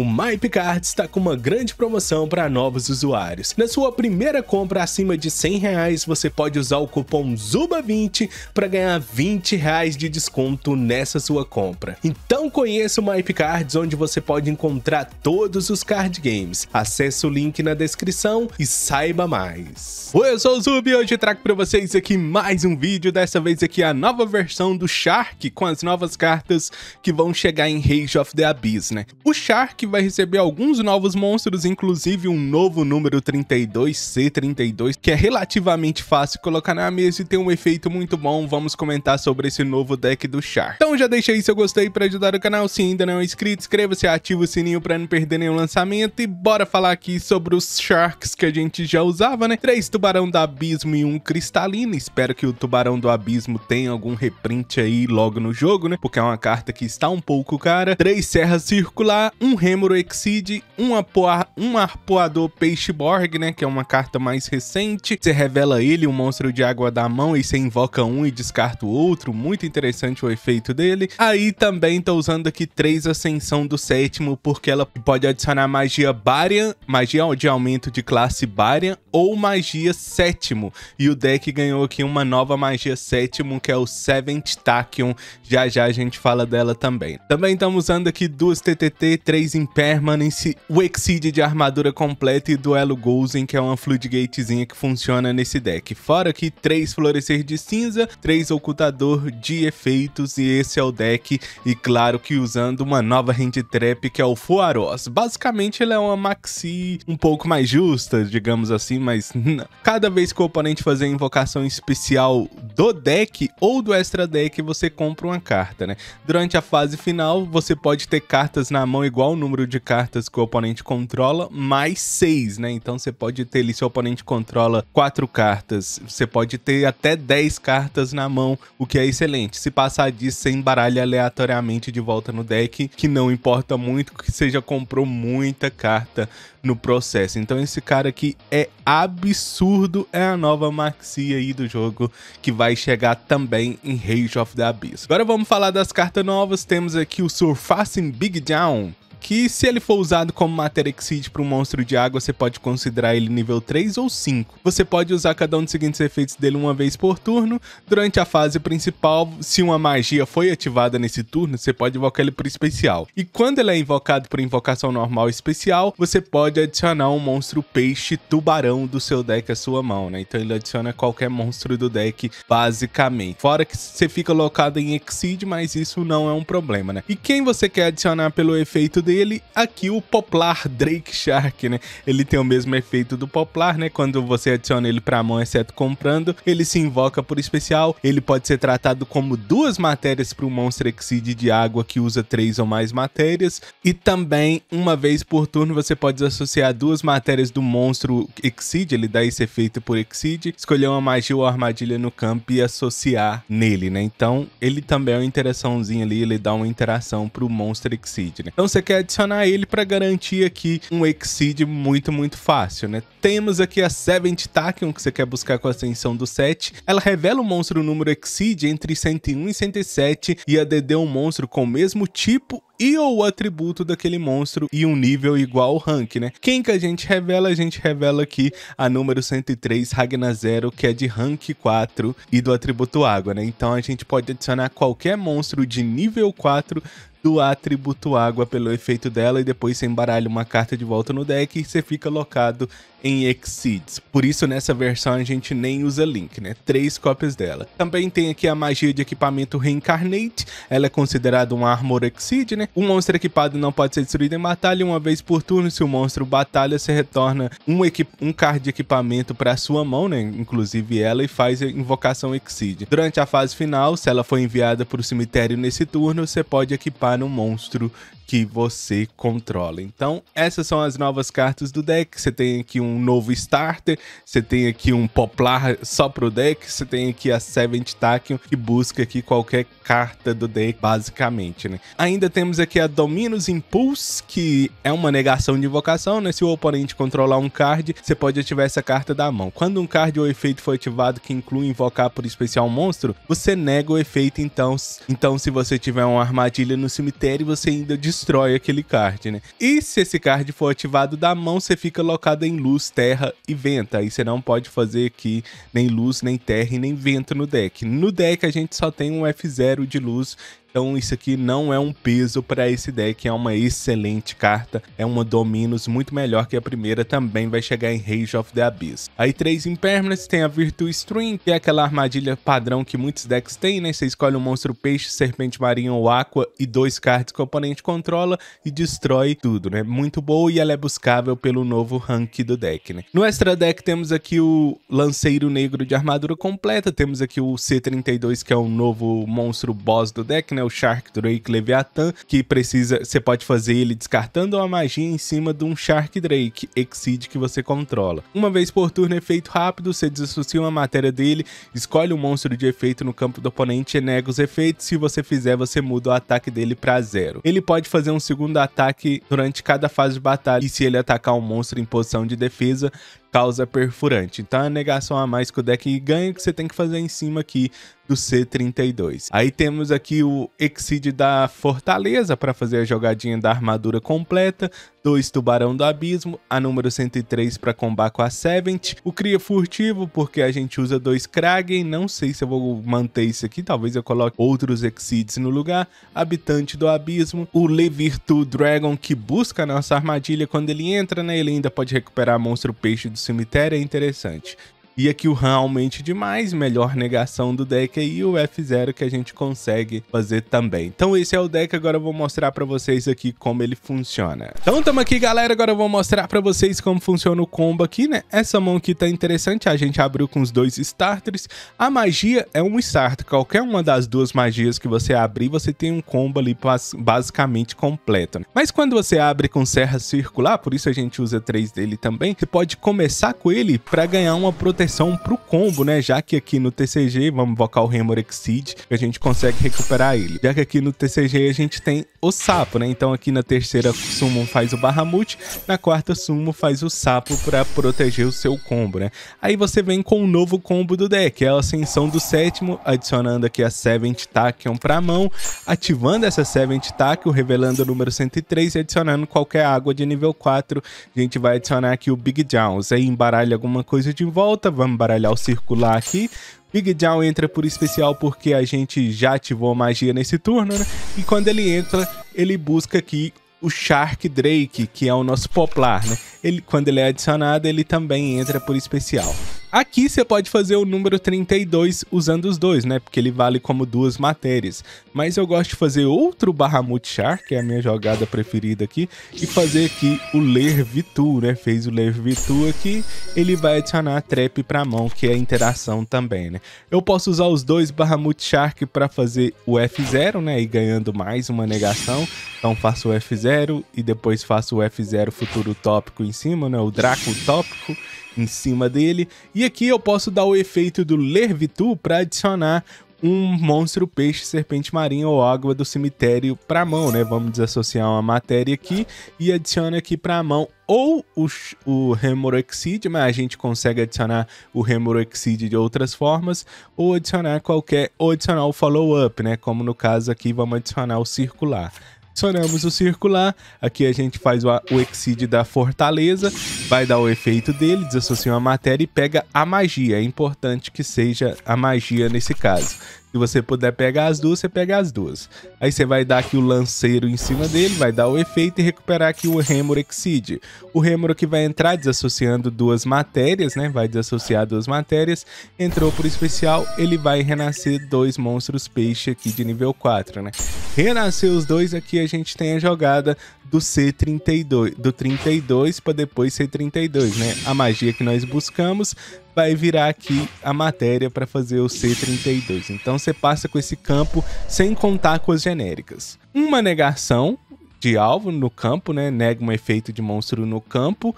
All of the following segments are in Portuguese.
O MyPicard está com uma grande promoção para novos usuários. Na sua primeira compra acima de 100 reais, você pode usar o cupom ZUBA20 para ganhar 20 reais de desconto nessa sua compra. Então conheça o MyPicards, onde você pode encontrar todos os card games. Acesse o link na descrição e saiba mais. Oi, eu sou o Zub e hoje trago para vocês aqui mais um vídeo, dessa vez aqui a nova versão do Shark, com as novas cartas que vão chegar em Rage of the Abyss, né? O Shark vai receber alguns novos monstros, inclusive um novo número 32, C32, que é relativamente fácil colocar na mesa e tem um efeito muito bom. Vamos comentar sobre esse novo deck do Char. Então já deixa aí seu gostei para ajudar o canal. Se ainda não é inscrito, inscreva-se, ativa o sininho para não perder nenhum lançamento. E bora falar aqui sobre os Sharks que a gente já usava, né? Três Tubarão do Abismo e um Cristalino. Espero que o Tubarão do Abismo tenha algum reprint aí logo no jogo, né? Porque é uma carta que está um pouco cara. Três Serras Circular, um Remo Memuro Exceed, um, apoar, um arpoador Peixeborg, né, que é uma carta mais recente. Você revela ele, um monstro de água da mão, e você invoca um e descarta o outro. Muito interessante o efeito dele. Aí também tô usando aqui três Ascensão do Sétimo, porque ela pode adicionar magia Barian, magia de aumento de classe Barian, ou magia Sétimo. E o deck ganhou aqui uma nova magia Sétimo, que é o Seventh Tachyon. Já já a gente fala dela também. Também estamos usando aqui duas TTT, três em Permanence, o Exceed de armadura completa e duelo Golzen, que é uma Fluid Gatezinha que funciona nesse deck. Fora que três Florescer de Cinza, três Ocultador de Efeitos, e esse é o deck, e claro que usando uma nova hand trap que é o Fuaros. Basicamente ele é uma maxi um pouco mais justa, digamos assim, mas cada vez que o oponente fazer invocação especial do deck ou do extra deck você compra uma carta, né? Durante a fase final, você pode ter cartas na mão igual o número de cartas que o oponente controla, mais 6, né? Então você pode ter ali, se o oponente controla 4 cartas, você pode ter até 10 cartas na mão, o que é excelente. Se passar disso, você embaralha aleatoriamente de volta no deck, que não importa muito, que você já comprou muita carta no processo. Então esse cara aqui é absurdo, é a nova maxia aí do jogo que vai vai chegar também em Rage of the Abyss. Agora vamos falar das cartas novas, temos aqui o Surfacing Big Down, que se ele for usado como matéria Exceed para um monstro de água, você pode considerar ele nível 3 ou 5. Você pode usar cada um dos seguintes efeitos dele uma vez por turno. Durante a fase principal, se uma magia foi ativada nesse turno, você pode invocar ele para especial. E quando ele é invocado por invocação normal especial, você pode adicionar um monstro peixe tubarão do seu deck à sua mão, né? Então ele adiciona qualquer monstro do deck, basicamente. Fora que você fica locado em Exceed, mas isso não é um problema, né? E quem você quer adicionar pelo efeito dele, aqui o Poplar Drake Shark, né? Ele tem o mesmo efeito do Poplar, né? Quando você adiciona ele para a mão, exceto comprando, ele se invoca por especial. Ele pode ser tratado como duas matérias para um monstro Exceed de água que usa três ou mais matérias. E também, uma vez por turno, você pode associar duas matérias do monstro Exceed, ele dá esse efeito por Exceed, escolher uma magia ou armadilha no campo e associar nele, né? Então, ele também é uma interaçãozinha ali, ele dá uma interação para o monstro Exceed, né? Então, você quer adicionar ele para garantir aqui um exceed muito, muito fácil, né? Temos aqui a Seventh Tachyon, que você quer buscar com a ascensão do 7. Ela revela o monstro número exceed entre 101 e 107 e a DD um monstro com o mesmo tipo e ou atributo daquele monstro e um nível igual ao rank, né? Quem que a gente revela? A gente revela aqui a número 103 Ragna Zero, que é de rank 4 e do atributo água, né? Então a gente pode adicionar qualquer monstro de nível 4 do atributo água pelo efeito dela e depois você embaralha uma carta de volta no deck e você fica locado em Exceeds. Por isso, nessa versão, a gente nem usa Link, né? Três cópias dela. Também tem aqui a magia de equipamento Reincarnate. Ela é considerada um Armor Exceed, né? Um monstro equipado não pode ser destruído em batalha uma vez por turno. Se o monstro batalha, você retorna um, um card de equipamento para sua mão, né? Inclusive ela, e faz a invocação Exceed. Durante a fase final, se ela for enviada para o cemitério nesse turno, você pode equipar um monstro que você controla. Então, essas são as novas cartas do deck. Você tem aqui um novo starter, você tem aqui um poplar só pro deck, você tem aqui a Seventh Tachyon, que busca aqui qualquer carta do deck, basicamente, né? Ainda temos aqui a Dominus Impulse, que é uma negação de invocação, né? Se o oponente controlar um card, você pode ativar essa carta da mão. Quando um card ou efeito foi ativado que inclui invocar por especial monstro, você nega o efeito, então, então se você tiver uma armadilha no cemitério, você ainda destrói aquele card, né? E se esse card for ativado da mão, você fica locado em luz, terra e vento. Aí você não pode fazer aqui nem luz, nem terra e nem vento no deck. No deck a gente só tem um F0 de luz então isso aqui não é um peso para esse deck, é uma excelente carta, é uma Dominus muito melhor que a primeira, também vai chegar em Rage of the Abyss. Aí três Impermanence, tem a Virtue Stream, que é aquela armadilha padrão que muitos decks têm, né? Você escolhe um monstro peixe, serpente marinha ou aqua e dois cards que o oponente controla e destrói tudo, né? Muito boa e ela é buscável pelo novo rank do deck, né? No extra deck temos aqui o Lanceiro Negro de armadura completa, temos aqui o C32 que é o novo monstro boss do deck, né? o Shark Drake Leviathan, que precisa, você pode fazer ele descartando uma magia em cima de um Shark Drake Exceed que você controla. Uma vez por turno, efeito rápido, você desassocia uma matéria dele, escolhe um monstro de efeito no campo do oponente e nega os efeitos. Se você fizer, você muda o ataque dele para zero. Ele pode fazer um segundo ataque durante cada fase de batalha e se ele atacar um monstro em posição de defesa, causa perfurante. Então é negação a mais que o deck ganha que você tem que fazer em cima aqui do C32. Aí temos aqui o Exceed da Fortaleza para fazer a jogadinha da armadura completa, dois Tubarão do Abismo, a número 103 para combar com a Seventh, o Cria Furtivo porque a gente usa dois Kragen não sei se eu vou manter isso aqui, talvez eu coloque outros Exceeds no lugar, Habitante do Abismo, o Levirtu Dragon que busca a nossa armadilha, quando ele entra, né, ele ainda pode recuperar monstro peixe do do cemitério é interessante. E aqui é o RAM aumente demais, melhor negação do deck aí, e o F0 que a gente consegue fazer também. Então esse é o deck, agora eu vou mostrar pra vocês aqui como ele funciona. Então tamo aqui galera, agora eu vou mostrar pra vocês como funciona o combo aqui, né? Essa mão aqui tá interessante, a gente abriu com os dois starters. A magia é um starter, qualquer uma das duas magias que você abrir, você tem um combo ali basicamente completo. Né? Mas quando você abre com serra circular, por isso a gente usa três dele também, você pode começar com ele pra ganhar uma proteção para pro combo, né? Já que aqui no TCG, vamos invocar o Remor Exceed, a gente consegue recuperar ele. Já que aqui no TCG a gente tem o sapo, né? Então aqui na terceira Summon faz o Bahamut, na quarta Summon faz o sapo para proteger o seu combo, né? Aí você vem com um novo combo do deck, é a Ascensão do Sétimo, adicionando aqui a Seventh Tachyon pra mão, ativando essa Seventh Tachyon, revelando o número 103 e adicionando qualquer água de nível 4. A gente vai adicionar aqui o Big Downs, aí embaralha alguma coisa de volta, Vamos baralhar o circular aqui. Big John entra por especial porque a gente já ativou magia nesse turno, né? E quando ele entra, ele busca aqui o Shark Drake, que é o nosso poplar, né? Ele, quando ele é adicionado, ele também entra por especial. Aqui você pode fazer o número 32 usando os dois, né? Porque ele vale como duas matérias. Mas eu gosto de fazer outro Bahamut Char, que é a minha jogada preferida aqui, e fazer aqui o Ler Vitu, né? Fez o Ler Vitu aqui, ele vai adicionar Trap pra mão, que é interação também, né? Eu posso usar os dois Bahamut Shark para fazer o F0, né? E ganhando mais uma negação. Então faço o F0 e depois faço o F0 futuro tópico em cima, né? O Draco tópico em cima dele. E aqui eu posso dar o efeito do Lervitu para adicionar um monstro peixe, serpente marinha ou água do cemitério para a mão, né? Vamos desassociar uma matéria aqui e adiciona aqui para a mão ou o, o Hemorexid, mas a gente consegue adicionar o Hemorexid de outras formas, ou adicionar qualquer, ou adicionar o follow-up, né? Como no caso aqui, vamos adicionar o circular pressionamos o circular, aqui a gente faz o, o exceed da fortaleza, vai dar o efeito dele, desassocia uma matéria e pega a magia. É importante que seja a magia nesse caso. Se você puder pegar as duas, você pega as duas. Aí você vai dar aqui o lanceiro em cima dele, vai dar o efeito e recuperar aqui o Remor Exceed. O Remor que vai entrar desassociando duas matérias, né? Vai desassociar duas matérias. Entrou por especial, ele vai renascer dois monstros peixe aqui de nível 4, né? Renascer os dois aqui, a gente tem a jogada do C32, do 32 para depois C32, né? A magia que nós buscamos vai virar aqui a matéria para fazer o C32. Então você passa com esse campo sem contar com as genéricas. Uma negação de alvo no campo, né? Nega um efeito de monstro no campo.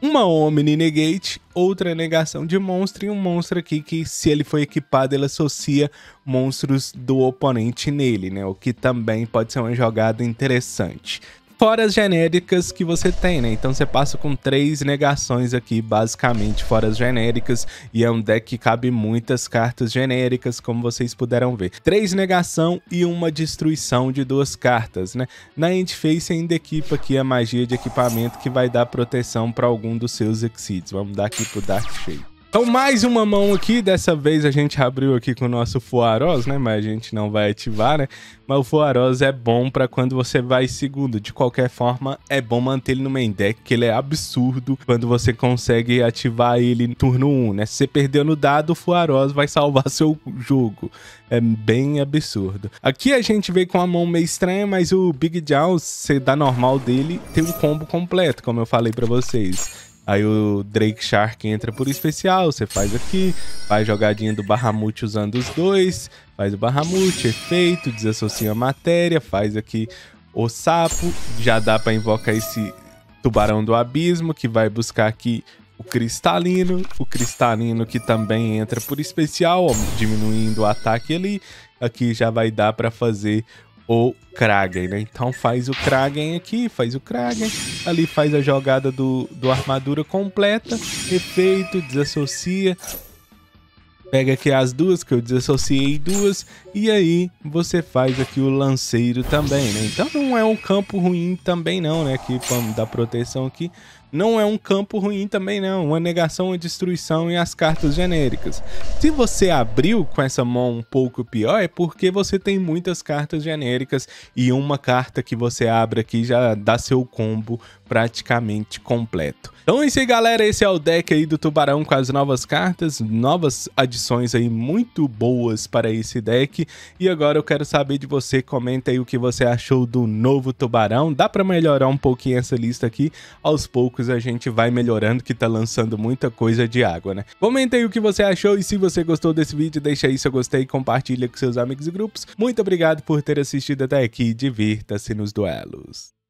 Uma Omni Negate, outra negação de monstro e um monstro aqui que, se ele foi equipado, ele associa monstros do oponente nele, né? O que também pode ser uma jogada interessante. Fora as genéricas que você tem, né? Então você passa com três negações aqui, basicamente, fora as genéricas. E é um deck que cabe muitas cartas genéricas, como vocês puderam ver. Três negação e uma destruição de duas cartas, né? Na Endface ainda equipa aqui é a magia de equipamento que vai dar proteção para algum dos seus Exceeds. Vamos dar aqui pro Dark Shape. Então, mais uma mão aqui. Dessa vez a gente abriu aqui com o nosso Fuaroz, né? Mas a gente não vai ativar, né? Mas o Fuaroz é bom para quando você vai segundo. De qualquer forma, é bom manter ele no main deck, que ele é absurdo quando você consegue ativar ele no turno 1, né? Se você perdeu no dado, o Fuaroz vai salvar seu jogo. É bem absurdo. Aqui a gente veio com a mão meio estranha, mas o Big Jaws, você dá normal dele, tem um combo completo, como eu falei para vocês. Aí o Drake Shark entra por especial, você faz aqui, faz jogadinha do Bahamut usando os dois, faz o Bahamut, efeito, desassocia a matéria, faz aqui o sapo, já dá para invocar esse tubarão do abismo que vai buscar aqui o cristalino, o cristalino que também entra por especial, ó, diminuindo o ataque ali, aqui já vai dar para fazer o Kragen, né? Então faz o Kragen aqui, faz o Kragen, ali faz a jogada do, do armadura completa, efeito, desassocia, pega aqui as duas, que eu desassociei duas, e aí você faz aqui o lanceiro também, né? Então não é um campo ruim também não, né? Aqui vamos dar proteção aqui, não é um campo ruim também não, uma negação, uma destruição e as cartas genéricas. Se você abriu com essa mão um pouco pior é porque você tem muitas cartas genéricas e uma carta que você abre aqui já dá seu combo praticamente completo. Então é isso aí galera, esse é o deck aí do Tubarão com as novas cartas, novas adições aí muito boas para esse deck. E agora eu quero saber de você, comenta aí o que você achou do novo Tubarão, dá para melhorar um pouquinho essa lista aqui aos poucos poucos a gente vai melhorando, que tá lançando muita coisa de água, né? Comenta aí o que você achou e se você gostou desse vídeo, deixa aí seu gostei, compartilha com seus amigos e grupos. Muito obrigado por ter assistido até aqui divirta-se nos duelos.